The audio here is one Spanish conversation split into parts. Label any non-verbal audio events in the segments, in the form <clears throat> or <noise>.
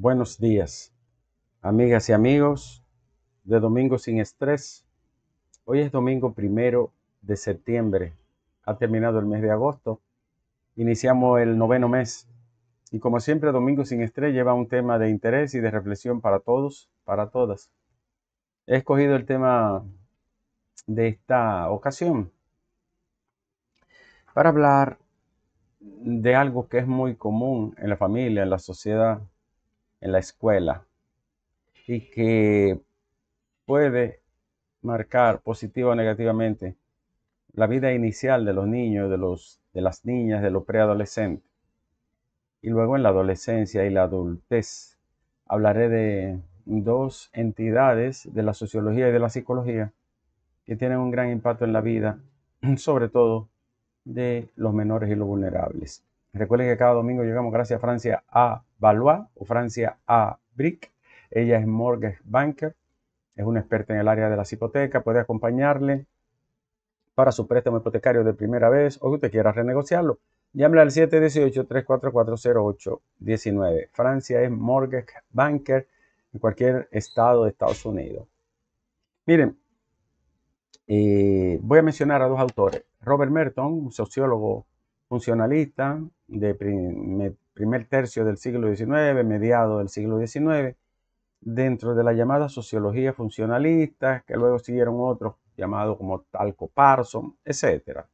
Buenos días, amigas y amigos de Domingo sin Estrés. Hoy es domingo primero de septiembre. Ha terminado el mes de agosto. Iniciamos el noveno mes. Y como siempre, Domingo sin Estrés lleva un tema de interés y de reflexión para todos, para todas. He escogido el tema de esta ocasión para hablar de algo que es muy común en la familia, en la sociedad en la escuela y que puede marcar positiva o negativamente la vida inicial de los niños, de, los, de las niñas, de los preadolescentes. Y luego en la adolescencia y la adultez hablaré de dos entidades de la sociología y de la psicología que tienen un gran impacto en la vida, <clears throat> sobre todo de los menores y los vulnerables. Recuerden que cada domingo llegamos gracias a Francia a Valois o Francia A. Brick. Ella es mortgage banker, es una experta en el área de la hipotecas. puede acompañarle para su préstamo hipotecario de primera vez o que usted quiera renegociarlo. Llámela al 718 19 Francia es mortgage banker en cualquier estado de Estados Unidos. Miren, eh, voy a mencionar a dos autores. Robert Merton, un sociólogo funcionalista de, primer tercio del siglo XIX, mediado del siglo XIX, dentro de la llamada sociología funcionalista, que luego siguieron otros llamados como Talco Parson, etc.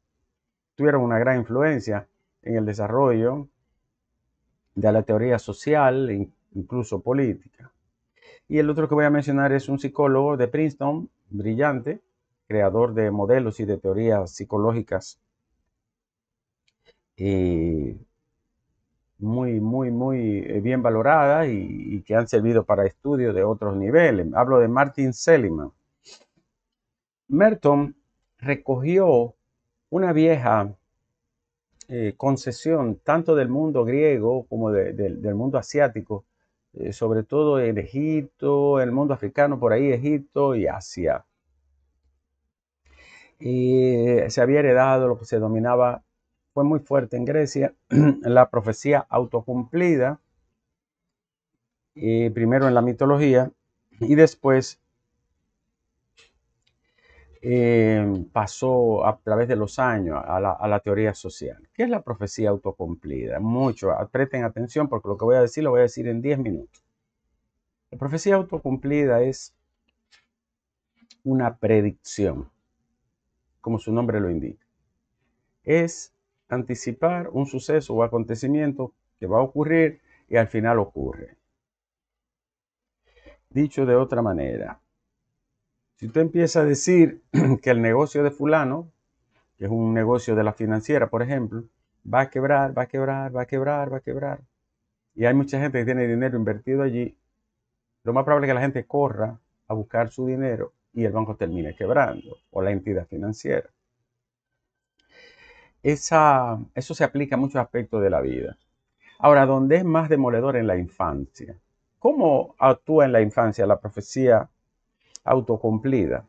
Tuvieron una gran influencia en el desarrollo de la teoría social incluso política. Y el otro que voy a mencionar es un psicólogo de Princeton, brillante, creador de modelos y de teorías psicológicas y muy, muy, muy eh, bien valoradas y, que han servido para estudios de otros niveles. Hablo de Martin Seligman. Merton recogió una vieja eh, concesión tanto del mundo griego como del mundo asiático, eh, sobre todo en Egipto, el mundo africano, por ahí Egipto y Asia. Y se había heredado lo que se denominaba fue muy fuerte en Grecia, <clears throat> la profecía autocumplida, eh, primero en la mitología y después eh, pasó a través de los años a la, teoría social. ¿Qué es la profecía autocumplida? Mucho, presten atención porque lo que voy a decir lo voy a decir en 10 minutos. La profecía autocumplida es una predicción, como su nombre lo indica. Es anticipar un suceso o acontecimiento que va a ocurrir y al final ocurre. Dicho de otra manera, si usted empieza a decir <clears throat> que el negocio de fulano, que es un negocio de la financiera, por ejemplo, va a quebrar, va a quebrar, va a quebrar, va a quebrar, y hay mucha gente que tiene dinero invertido allí, lo más probable es que la gente corra a buscar su dinero y el banco termine quebrando o la entidad financiera esa, eso se aplica a muchos aspectos de la vida. Ahora, ¿dónde es más demoledor en la infancia? ¿Cómo actúa en la infancia la profecía autocumplida?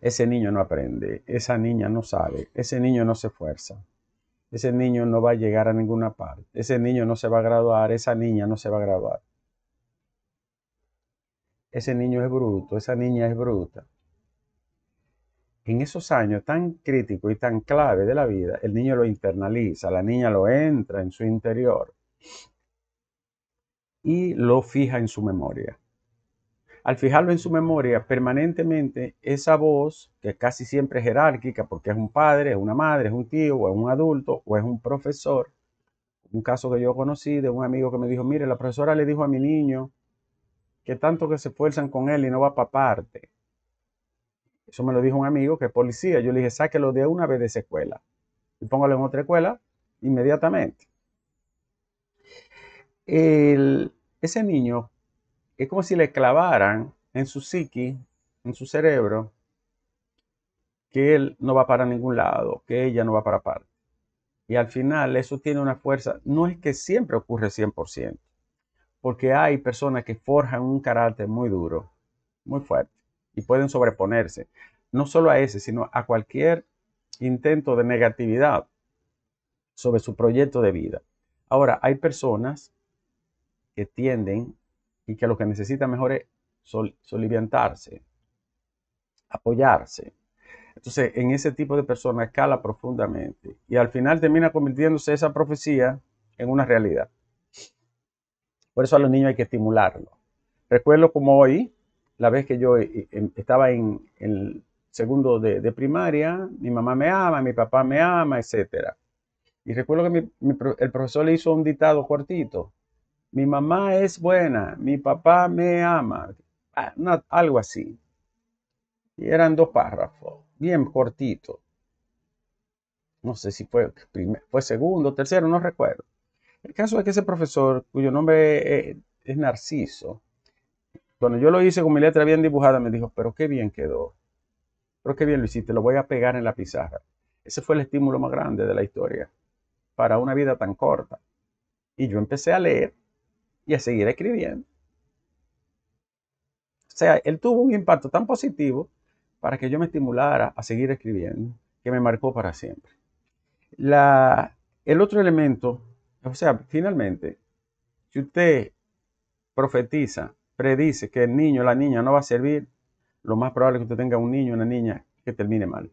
Ese niño no aprende, esa niña no sabe, ese niño no se esfuerza, ese niño no va a llegar a ninguna parte, ese niño no se va a graduar, esa niña no se va a graduar. Ese niño es bruto, esa niña es bruta en esos años tan críticos y tan clave de la vida, el niño lo internaliza, la niña lo entra en su interior y lo fija en su memoria. Al fijarlo en su memoria, permanentemente esa voz, que casi siempre es jerárquica, porque es un padre, es una madre, es un tío, o es un adulto, o es un profesor, un caso que yo conocí de un amigo que me dijo, mire, la profesora le dijo a mi niño que tanto que se esfuerzan con él y no va para parte eso me lo dijo un amigo que es policía. Yo le dije, sáquelo de una vez de esa escuela y póngalo en otra escuela inmediatamente. ese niño es como si le clavaran en su psiqui, en su cerebro, que él no va para ningún lado, que ella no va para parte. Y al final eso tiene una fuerza, no es que siempre ocurre 100%, porque hay personas que forjan un carácter muy duro, muy fuerte y pueden sobreponerse, no solo a ese, sino a cualquier intento de negatividad sobre su proyecto de vida. Ahora, hay personas que tienden y que lo que necesitan mejor es soliviantarse, apoyarse. Entonces, en ese tipo de personas cala profundamente y al final termina convirtiéndose esa profecía en una realidad. Por eso a los niños hay que estimularlo. Recuerdo como hoy, la vez que yo eh, eh, em, estaba en, el segundo de, primaria, mi mamá me ama, mi papá me ama, etc. Y recuerdo que el profesor le hizo un dictado cortito. Mi mamá es buena, mi papá me ama, ah, algo así. Y eran dos párrafos, bien cortitos. No sé si fue, fue segundo, tercero, no recuerdo. El caso es que ese profesor, cuyo nombre eh, es Narciso, cuando yo lo hice con mi letra bien dibujada, me dijo, pero qué bien quedó. Pero qué bien lo hiciste, lo voy a pegar en la pizarra. Ese fue el estímulo más grande de la historia para una vida tan corta. Y yo empecé a leer y a seguir escribiendo. O sea, él tuvo un impacto tan positivo para que yo me estimulara a seguir escribiendo, que me marcó para siempre. La, el otro elemento, o sea, finalmente, si usted profetiza predice que el niño o la niña no va a servir, lo más probable es que usted tenga un niño o una niña que termine mal.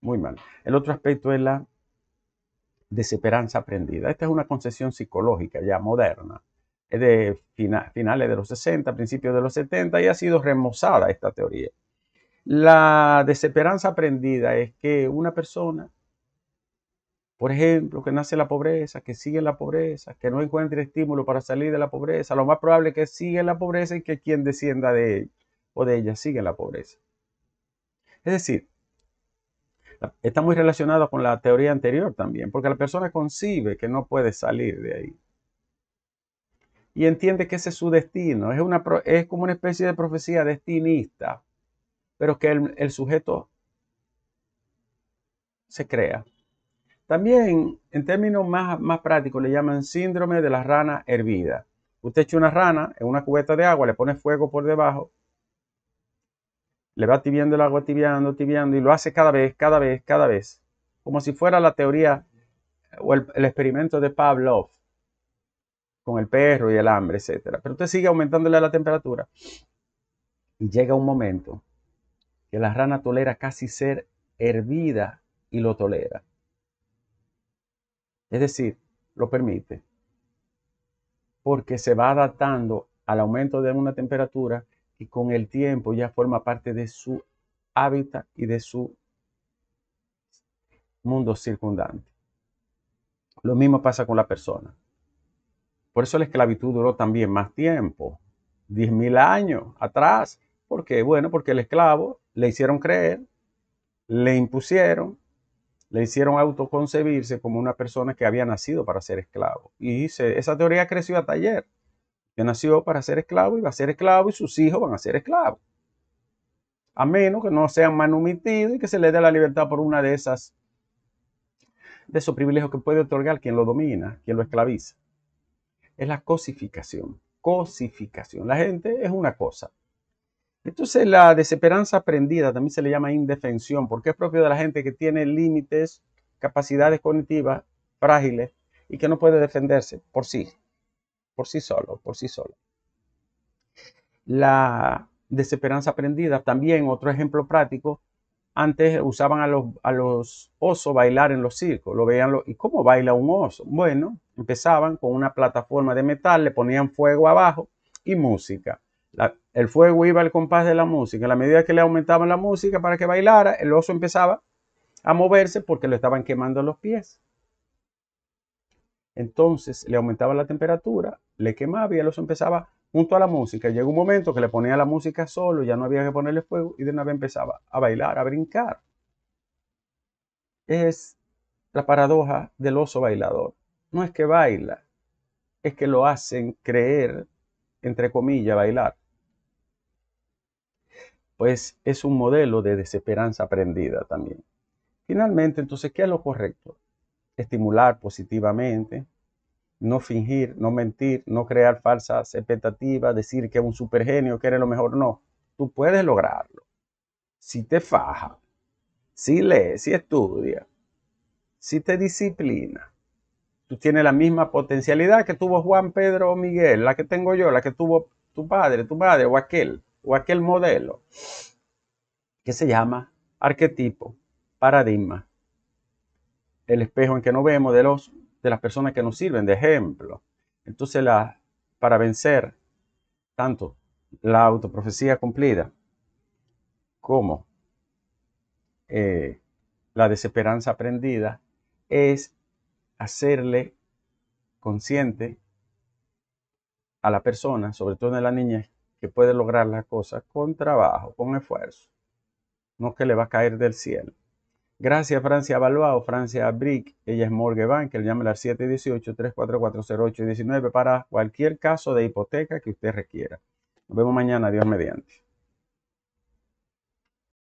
Muy mal. El otro aspecto es la desesperanza aprendida. Esta es una concepción psicológica ya moderna. Es de finales de los 60, principios de los 70 y ha sido remozada esta teoría. La desesperanza aprendida es que una persona por ejemplo, que nace la pobreza, que sigue la pobreza, que no encuentre estímulo para salir de la pobreza, lo más probable es que siga la pobreza y que quien descienda de o de ella siga la pobreza. Es decir, está muy relacionado con la teoría anterior también, porque la persona concibe que no puede salir de ahí. Y entiende que ese es su destino, es, una, es como una especie de profecía destinista, pero que el sujeto se crea. También, en términos más, más prácticos, le llaman síndrome de la rana hervida. Usted echa una rana en una cubeta de agua, le pone fuego por debajo, le va tibiando el agua, tibiando, tibiando, y lo hace cada vez, cada vez, cada vez, como si fuera la teoría o el, el experimento de Pavlov con el perro y el hambre, etc. Pero usted sigue aumentándole la temperatura y llega un momento que la rana tolera casi ser hervida y lo tolera. Es decir, lo permite. Porque se va adaptando al aumento de una temperatura y con el tiempo ya forma parte de su hábitat y de su mundo circundante. Lo mismo pasa con la persona. Por eso la esclavitud duró también más tiempo, 10.000 años atrás. ¿Por qué? Bueno, porque el esclavo le hicieron creer, le impusieron le hicieron autoconcebirse como una persona que había nacido para ser esclavo. Y esa teoría creció hasta ayer, que nació para ser esclavo y va a ser esclavo y sus hijos van a ser esclavos. A menos que no sean manumitidos y que se les dé la libertad por una de esas, de esos privilegios que puede otorgar quien lo domina, quien lo esclaviza. Es la cosificación. Cosificación. La gente es una cosa. Entonces la desesperanza aprendida también se le llama indefensión, porque es propio de la gente que tiene límites, capacidades cognitivas frágiles y que no puede defenderse por sí, por sí solo, por sí solo. La desesperanza aprendida, también otro ejemplo práctico, antes usaban a los, osos bailar en los circos, lo veían, ¿y cómo baila un oso? Bueno, empezaban con una plataforma de metal, le ponían fuego abajo y música el fuego iba al compás de la música. a la medida que le aumentaban la música para que bailara, el oso empezaba a moverse porque lo estaban quemando los pies. Entonces le aumentaba la temperatura, le quemaba y el oso empezaba junto a la música. Llegó un momento que le ponía la música solo, ya no había que ponerle fuego y de una vez empezaba a bailar, a brincar. Es la paradoja del oso bailador. No es que baila, es que lo hacen creer, entre comillas, bailar pues es un modelo de desesperanza aprendida también. Finalmente, entonces, ¿qué es lo correcto? Estimular positivamente, no fingir, no mentir, no crear falsas expectativas, decir que es un supergenio, que eres lo mejor, no. Tú puedes lograrlo. Si te faja, si lees, si estudia, si te disciplina, tú tienes la misma potencialidad que tuvo Juan, Pedro o Miguel, la que tengo yo, la que tuvo tu padre, tu madre o aquel o aquel modelo que se llama arquetipo, paradigma, el espejo en que nos vemos de, los, de las personas que nos sirven de ejemplo. Entonces, la, para vencer tanto la autoprofecía cumplida como eh, la desesperanza aprendida, es hacerle consciente a la persona, sobre todo en la niña puede lograr las cosas con trabajo, con esfuerzo, no que le va a caer del cielo. Gracias, Francia Balbao, Francia Brick, ella es Morgue Bank, le llame al 718-3440819 para cualquier caso de hipoteca que usted requiera. Nos vemos mañana, Dios mediante.